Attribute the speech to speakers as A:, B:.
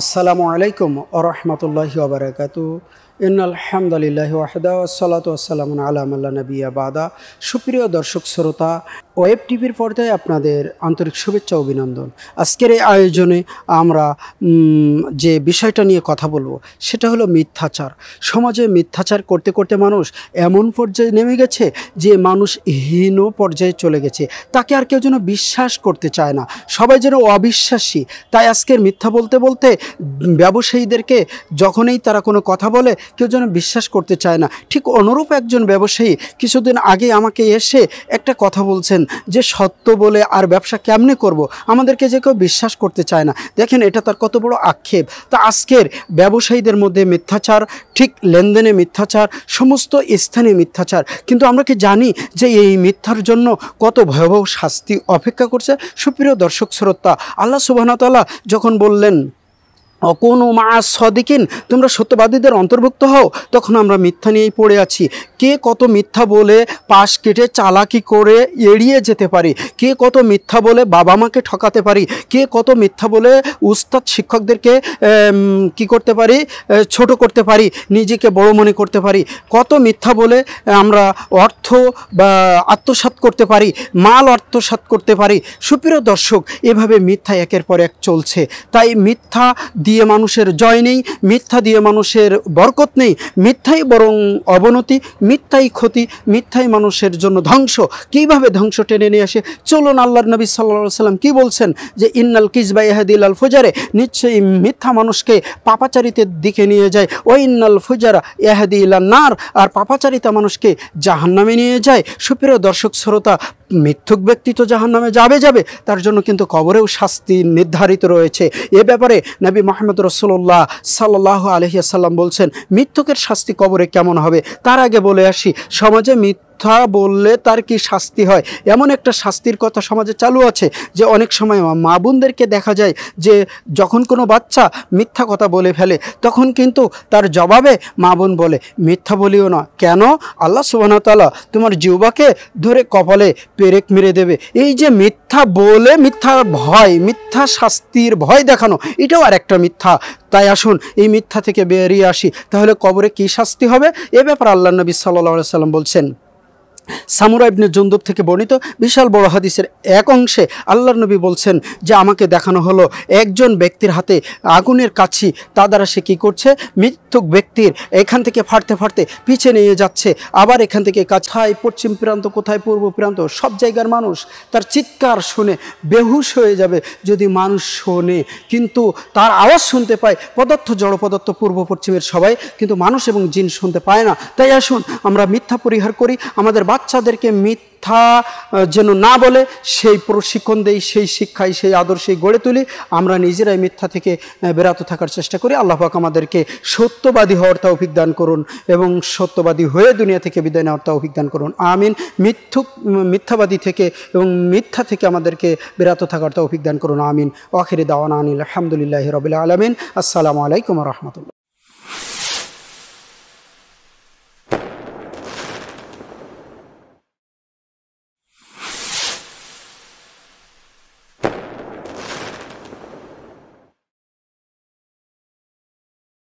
A: আসসালামু আলাইকুম ও রহমতুল্লাহি ইন আলহামদুলিল্লাহ ওয়াহদা ওসালাত আসসালাম আলাম নবী বাদা সুপ্রিয় দর্শক শ্রোতা ওয়েব টিভির পর্দায় আপনাদের আন্তরিক শুভেচ্ছা অভিনন্দন আজকের এই আয়োজনে আমরা যে বিষয়টা নিয়ে কথা বলবো সেটা হলো মিথ্যাচার সমাজে মিথ্যাচার করতে করতে মানুষ এমন পর্যায়ে নেমে গেছে যে মানুষ হীন পর্যায়ে চলে গেছে তাকে আর কেউ যেন বিশ্বাস করতে চায় না সবাই যেন অবিশ্বাসী তাই আজকের মিথ্যা বলতে বলতে ব্যবসায়ীদেরকে যখনই তারা কোনো কথা বলে কেউ যেন বিশ্বাস করতে চায় না ঠিক অনুরূপ একজন ব্যবসায়ী কিছুদিন আগে আমাকে এসে একটা কথা বলছেন যে সত্য বলে আর ব্যবসা কেমনে করব। আমাদেরকে যে কেউ বিশ্বাস করতে চায় না দেখেন এটা তার কত বড় আক্ষেপ তা আজকের ব্যবসায়ীদের মধ্যে মিথ্যাচার ঠিক লেনদেনে মিথ্যাচার সমস্ত স্থানে মিথ্যাচার কিন্তু আমরা কি জানি যে এই মিথ্যার জন্য কত ভয়াবহ শাস্তি অপেক্ষা করছে সুপ্রিয় দর্শক শ্রোতা আল্লাহ সুবাহতাল্লাহ যখন বললেন কোনো মা সদিকিন তোমরা সত্যবাদীদের অন্তর্ভুক্ত হও তখন আমরা মিথ্যা নিয়েই পড়ে আছি কে কত মিথ্যা বলে পাশ কেটে চালাকি করে এড়িয়ে যেতে পারি কে কত মিথ্যা বলে বাবা মাকে ঠকাতে পারি কে কত মিথ্যা বলে উস্তাদ শিক্ষকদেরকে কি করতে পারি ছোট করতে পারি নিজেকে বড় মনে করতে পারি কত মিথ্যা বলে আমরা অর্থ বা আত্মসাত করতে পারি মাল আত্মসাত করতে পারি সুপ্রিয় দর্শক এভাবে মিথ্যা একের পর এক চলছে তাই মিথ্যা দিয়ে দিয়ে মানুষের জয় নেই মিথ্যা দিয়ে মানুষের বরকত নেই মিথ্যাই বরং অবনতি মিথ্যাই ক্ষতি মিথ্যাই মানুষের জন্য ধ্বংস কীভাবে ধ্বংস টেনে নিয়ে আসে চলুন আল্লাহ নবী সাল্লা সাল্লাম কি বলছেন যে ইন্নাল কিজবা এহাদিল আল ফুজারে নিশ্চয়ই মিথ্যা মানুষকে পাপাচারিতের দিকে নিয়ে যায় ও ইন্নাল ফুজারা ইহাদি নার আর পাপাচারিতা মানুষকে জাহান্নামে নিয়ে যায় সুপ্রিয় দর্শক শ্রোতা মিথ্যুক ব্যক্তি তো জাহান্নামে যাবে যাবে তার জন্য কিন্তু কবরেও শাস্তি নির্ধারিত রয়েছে এ ব্যাপারে নবী মাহমুদ মোহাম্মদ রসুল্লাহ সাল্লাহ সাল্লাম বলছেন মৃত্যুকের শাস্তি কবরে কেমন হবে তার আগে বলে আসি সমাজে মৃত্যু মিথ্যা বললে তার কি শাস্তি হয় এমন একটা শাস্তির কথা সমাজে চালু আছে যে অনেক সময় মা বোনদেরকে দেখা যায় যে যখন কোনো বাচ্চা মিথ্যা কথা বলে ফেলে তখন কিন্তু তার জবাবে মা বোন বলে মিথ্যা বলিও না কেন আল্লাহ সুবাহতালা তোমার জিউবাকে ধরে কপালে পেরেক মেরে দেবে এই যে মিথ্যা বলে মিথ্যা ভয় মিথ্যা শাস্তির ভয় দেখানো এটাও আর একটা মিথ্যা তাই আসুন এই মিথ্যা থেকে বেরিয়ে আসি তাহলে কবরে কি শাস্তি হবে এ ব্যাপারে আল্লাহ নবী সাল্লাহ সাল্লাম বলছেন সামুরা ইবনে জন্দুব থেকে বর্ণিত বিশাল বড় হাদিসের এক অংশে আল্লাহ নবী বলছেন যে আমাকে দেখানো হলো একজন ব্যক্তির হাতে আগুনের কাছি তা দ্বারা সে কী করছে মৃত্যুক ব্যক্তির এখান থেকে ফাটতে ফাটতে পিছে নিয়ে যাচ্ছে আবার এখান থেকে কাছায় পশ্চিম প্রান্ত কোথায় পূর্ব প্রান্ত সব জায়গার মানুষ তার চিৎকার শুনে বেহুশ হয়ে যাবে যদি মানুষ শোনে কিন্তু তার আওয়াজ শুনতে পায় পদার্থ জড় পদার্থ পূর্ব পশ্চিমের সবাই কিন্তু মানুষ এবং জিন শুনতে পায় না তাই আসুন আমরা মিথ্যা পরিহার করি আমাদের বাচ্চাদেরকে মিথ্যা যেন না বলে সেই প্রশিক্ষণ দেই সেই শিক্ষায় সেই আদর্শে গড়ে তুলি আমরা নিজেরাই মিথ্যা থেকে বেরাত থাকার চেষ্টা করি আল্লাহ পাক আমাদেরকে সত্যবাদী হওয়ার তা অভিজ্ঞান করুন এবং সত্যবাদী হয়ে দুনিয়া থেকে বিদায় নেওয়ার তা অভিজ্ঞান করুন আমিন মিথ্যুক মিথ্যাবাদী থেকে এবং মিথ্যা থেকে আমাদেরকে বেরাত থাকার তা অভিজ্ঞান করুন আমিন ওয়াখির দাওয়ান আনিল আলহামদুলিল্লাহ রবিল আলমিন আসসালামু আলাইকুম রহমতুল্লাহ